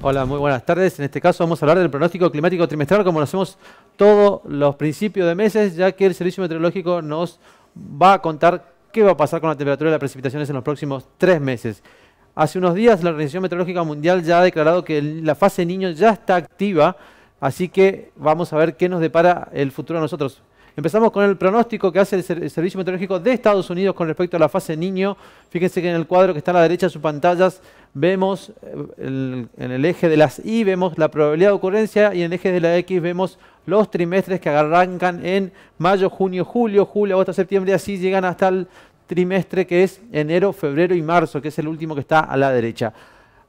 Hola, muy buenas tardes. En este caso vamos a hablar del pronóstico climático trimestral, como lo hacemos todos los principios de meses, ya que el Servicio Meteorológico nos va a contar qué va a pasar con la temperatura y las precipitaciones en los próximos tres meses. Hace unos días la Organización Meteorológica Mundial ya ha declarado que la fase niño ya está activa, así que vamos a ver qué nos depara el futuro a nosotros. Empezamos con el pronóstico que hace el, Servicio Meteorológico de Estados Unidos con respecto a la fase niño. Fíjense que en el cuadro que está a la derecha de sus pantallas vemos eh, en el eje de las Y vemos la probabilidad de ocurrencia y en el eje de la X vemos los trimestres que arrancan en mayo, junio, julio, julio, agosto, septiembre y así llegan hasta el trimestre que es enero, febrero y marzo, que es el último que está a la derecha.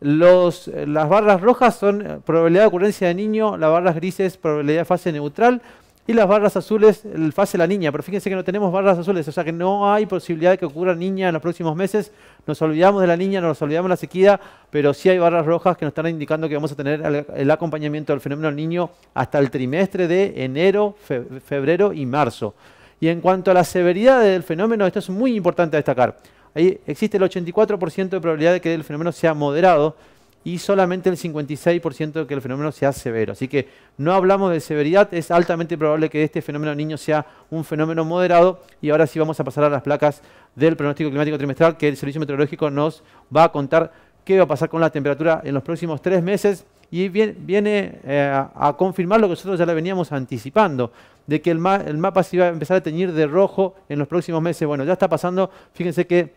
Eh, las barras rojas son eh, probabilidad de ocurrencia de niño, las barras grises probabilidad de fase neutral. Y las barras azules, el fase la niña, pero fíjense que no tenemos barras azules, o sea que no hay posibilidad de que ocurra niña en los próximos meses. Nos olvidamos de la niña, nos olvidamos de la sequía, pero sí hay barras rojas que nos están indicando que vamos a tener el acompañamiento del fenómeno niño hasta el trimestre de enero, febrero y marzo. Y en cuanto a la severidad del fenómeno, esto es muy importante destacar. Ahí existe el 84% de probabilidad de que el fenómeno sea moderado, y solamente el 56% que el fenómeno sea severo. Así que no hablamos de severidad, es altamente probable que este fenómeno niño sea un fenómeno moderado y ahora sí vamos a pasar a las placas del pronóstico climático trimestral que el Servicio Meteorológico nos va a contar qué va a pasar con la temperatura en los próximos tres meses y viene eh, a confirmar lo que nosotros ya le veníamos anticipando, de que el, el mapa se iba a empezar a teñir de rojo en los próximos meses. Bueno, ya está pasando, fíjense que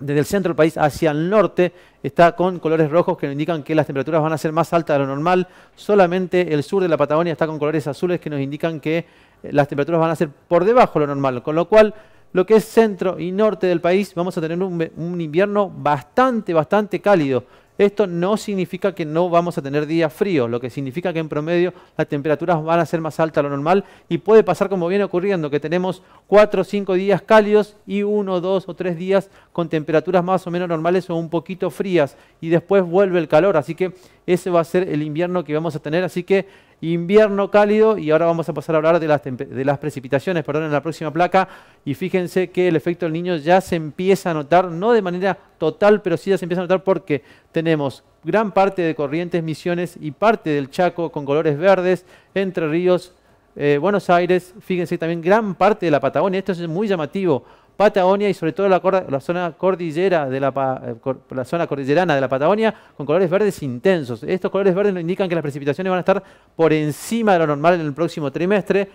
desde el centro del país hacia el norte está con colores rojos que nos indican que las temperaturas van a ser más altas de lo normal. Solamente el sur de la Patagonia está con colores azules que nos indican que eh, las temperaturas van a ser por debajo de lo normal. Con lo cual, lo que es centro y norte del país, vamos a tener un invierno bastante, bastante cálido. Esto no significa que no vamos a tener días fríos, lo que significa que en promedio las temperaturas van a ser más altas a lo normal y puede pasar como viene ocurriendo, que tenemos 4 o 5 días cálidos y 1, 2 o 3 días con temperaturas más o menos normales o un poquito frías y después vuelve el calor, así que ese va a ser el invierno que vamos a tener, así que invierno cálido y ahora vamos a pasar a hablar de las, de las precipitaciones perdón, en la próxima placa y fíjense que el efecto del niño ya se empieza a notar, no de manera total, pero sí ya se empieza a notar porque tenemos gran parte de Corrientes, Misiones y parte del Chaco con colores verdes, Entre Ríos, eh, Buenos Aires, fíjense también gran parte de la Patagonia, esto es muy llamativo Patagonia y sobre todo la, zona cordillera de la, eh, zona cordillerana de la Patagonia con colores verdes intensos. Estos colores verdes nos indican que las precipitaciones van a estar por encima de lo normal en el próximo trimestre.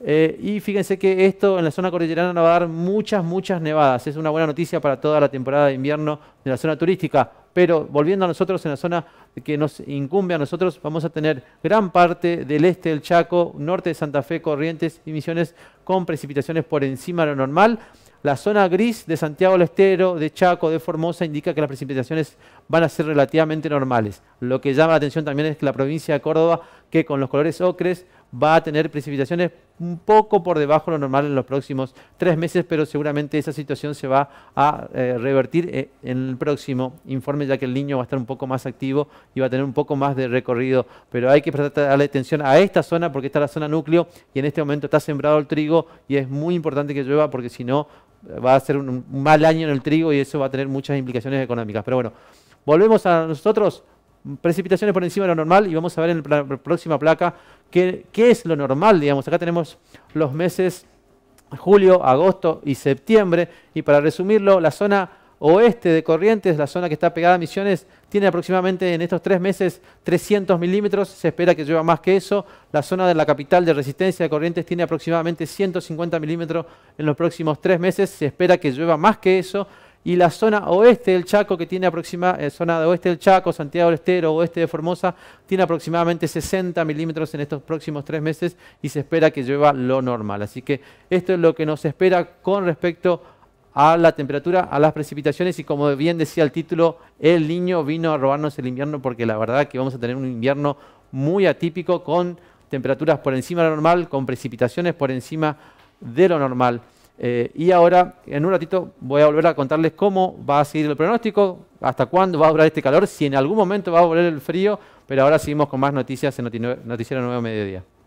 Eh, y fíjense que esto en la zona cordillerana nos va a dar muchas, muchas nevadas. Es una buena noticia para toda la temporada de invierno de la zona turística. Pero volviendo a nosotros en la zona que nos incumbe a nosotros, vamos a tener gran parte del este del Chaco, norte de Santa Fe, Corrientes y Misiones con precipitaciones por encima de lo normal. La zona gris de Santiago del Estero, de Chaco, de Formosa indica que las precipitaciones van a ser relativamente normales. Lo que llama la atención también es que la provincia de Córdoba que con los colores ocres va a tener precipitaciones un poco por debajo de lo normal en los próximos tres meses, pero seguramente esa situación se va a eh, revertir eh, en el próximo informe, ya que el niño va a estar un poco más activo y va a tener un poco más de recorrido. Pero hay que prestarle atención a esta zona, porque está la zona núcleo y en este momento está sembrado el trigo y es muy importante que llueva, porque si no eh, va a ser un mal año en el trigo y eso va a tener muchas implicaciones económicas. Pero bueno, volvemos a nosotros precipitaciones por encima de lo normal y vamos a ver en la próxima placa qué, es lo normal, digamos. Acá tenemos los meses julio, agosto y septiembre. Y para resumirlo, la zona oeste de Corrientes, la zona que está pegada a Misiones, tiene aproximadamente en estos tres meses 300 milímetros, se espera que llueva más que eso. La zona de la capital de resistencia de Corrientes tiene aproximadamente 150 milímetros en los próximos tres meses, se espera que llueva más que eso y la zona oeste del Chaco, que tiene aproximadamente, eh, zona de oeste del Chaco, Santiago del Estero, oeste de Formosa, tiene aproximadamente 60 milímetros en estos próximos tres meses y se espera que llueva lo normal. Así que esto es lo que nos espera con respecto a la temperatura, a las precipitaciones y como bien decía el título, el niño vino a robarnos el invierno porque la verdad que vamos a tener un invierno muy atípico con temperaturas por encima de lo normal, con precipitaciones por encima de lo normal. Eh, y ahora, en un ratito, voy a volver a contarles cómo va a seguir el pronóstico, hasta cuándo va a durar este calor, si en algún momento va a volver el frío, pero ahora seguimos con más noticias en Noticiero Nuevo Mediodía.